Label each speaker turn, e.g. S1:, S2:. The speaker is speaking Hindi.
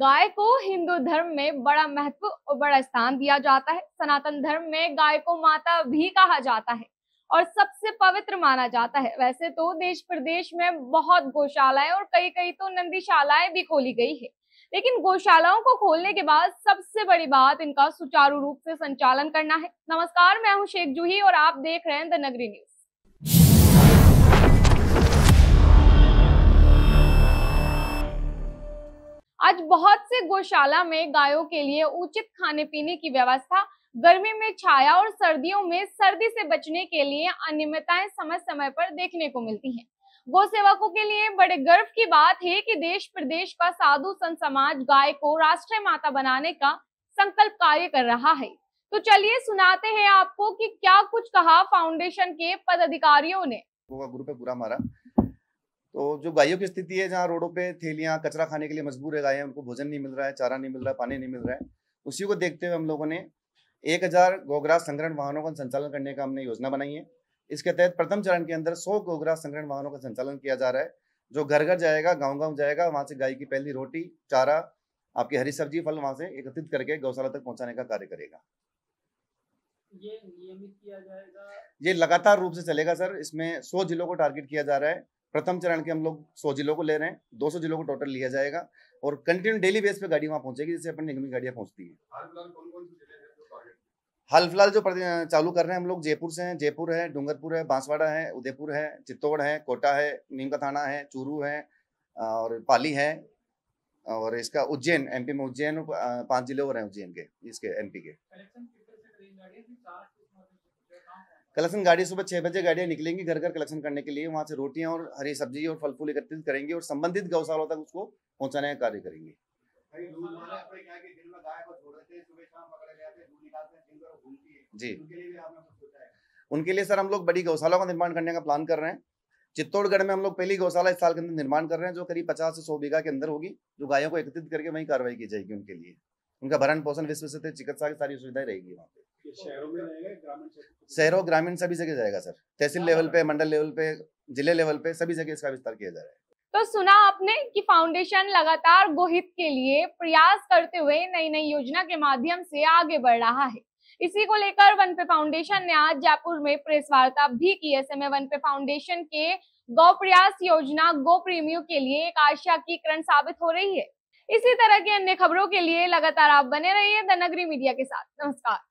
S1: गाय को हिंदू धर्म में बड़ा महत्व और बड़ा स्थान दिया जाता है सनातन धर्म में गाय को माता भी कहा जाता है और सबसे पवित्र माना जाता है वैसे तो देश प्रदेश में बहुत गौशालाएं और कई कई तो नंदीशालाएं भी खोली गई है लेकिन गौशालाओं को खोलने के बाद सबसे बड़ी बात इनका सुचारू रूप से संचालन करना है नमस्कार मैं हूं शेख जूही और आप देख रहे हैं द नगरी न्यूज आज बहुत से गौशाला में गायों के लिए उचित खाने पीने की व्यवस्था गर्मी में छाया और सर्दियों में सर्दी से बचने के लिए अनियमितताएं समय समय पर देखने को मिलती हैं। गौ सेवकों के लिए बड़े गर्व की बात है कि देश प्रदेश का साधु संत समाज गाय को राष्ट्रीय माता बनाने का संकल्प कार्य कर रहा है तो चलिए सुनाते हैं आपको कि क्या कुछ कहा फाउंडेशन के पदाधिकारियों ने
S2: गुरु पे पूरा मारा तो जो गायों की स्थिति है जहाँ रोडों पे थैलियाँ कचरा खाने के लिए मजबूर है गायें उनको भोजन नहीं मिल रहा है चारा नहीं मिल रहा है पानी नहीं मिल रहा है उसी को देखते हुए हम लोगों ने एक हजार गोग्रास संग्रहण वाहनों का संचालन करने का हमने योजना बनाई है इसके तहत प्रथम चरण के अंदर सौ गोग्रास संग्रहण वाहनों का संचालन किया जा रहा है जो घर घर जाएगा गाँव गाँव जाएगा वहाँ से गाय की पहली रोटी चारा आपकी हरी सब्जी फल वहाँ से एकत्रित करके गौशाला तक पहुँचाने का कार्य करेगा
S1: ये नियमित किया जाएगा
S2: ये लगातार रूप से चलेगा सर इसमें सौ जिलों को टारगेट किया जा रहा है प्रथम चरण के हम लोग सौ जिलों को ले रहे हैं दो सौ जिलों को टोटल लिया जाएगा और कंटिन्यू डेली बेस पे गाड़ी वहाँ पहुंचेगी जिससे अपनी निगम की गाड़ियाँ पहुंचती
S1: है
S2: हाल फिलहाल जो चालू कर रहे हैं हम लोग जयपुर से हैं जयपुर है डूंगरपुर है बांसवाड़ा है उदयपुर है चित्तौड़ है कोटा है नीम का थाना है चूरू है और पाली है और इसका उज्जैन एमपी में उज्जैन पांच जिले हो रहे हैं उज्जैन के इसके एमपी के कलेक्शन गाड़ी सुबह छह बजे गाड़ियां निकलेंगी घर घर कलेक्शन करने के लिए वहां से रोटियां और हरी सब्जी और फल फूल एकत्रित करेंगे और संबंधित गौशालों तक उसको पहुंचाने का कार्य करेंगे जी उनके लिए सर हम लोग बड़ी गौशालाओं का निर्माण करने का प्लान कर रहे हैं चित्तौड़गढ़ में हम लोग पहली गौशाला इस साल के अंदर निर्माण कर रहे हैं जो करीब पचास से सौ बीघा के अंदर होगी जो गायों को एकत्रित करके वही कार्रवाई की जाएगी उनके लिए उनका भरण पोषण विश्व से चिकित्सा की सारी सुविधाएं रहेगी वहाँ पे
S1: शहरों
S2: ग्रामीण सभी जगह जाएगा सर तहसील हाँ, लेवल हाँ। पे मंडल लेवल पे जिले लेवल पे सभी जगह इसका विस्तार किया जा रहा है
S1: तो सुना आपने कि फाउंडेशन लगातार गोहित के लिए प्रयास करते हुए नई नई योजना के माध्यम से आगे बढ़ रहा है इसी को लेकर वन पे फाउंडेशन ने आज जयपुर में प्रेस वार्ता भी की ऐसे में वन पे फाउंडेशन के गौ प्रयास योजना गो प्रेमियों के लिए एक आशा की किरण साबित हो रही है इसी तरह की अन्य खबरों के लिए लगातार आप बने रहिए द नगरी मीडिया के साथ नमस्कार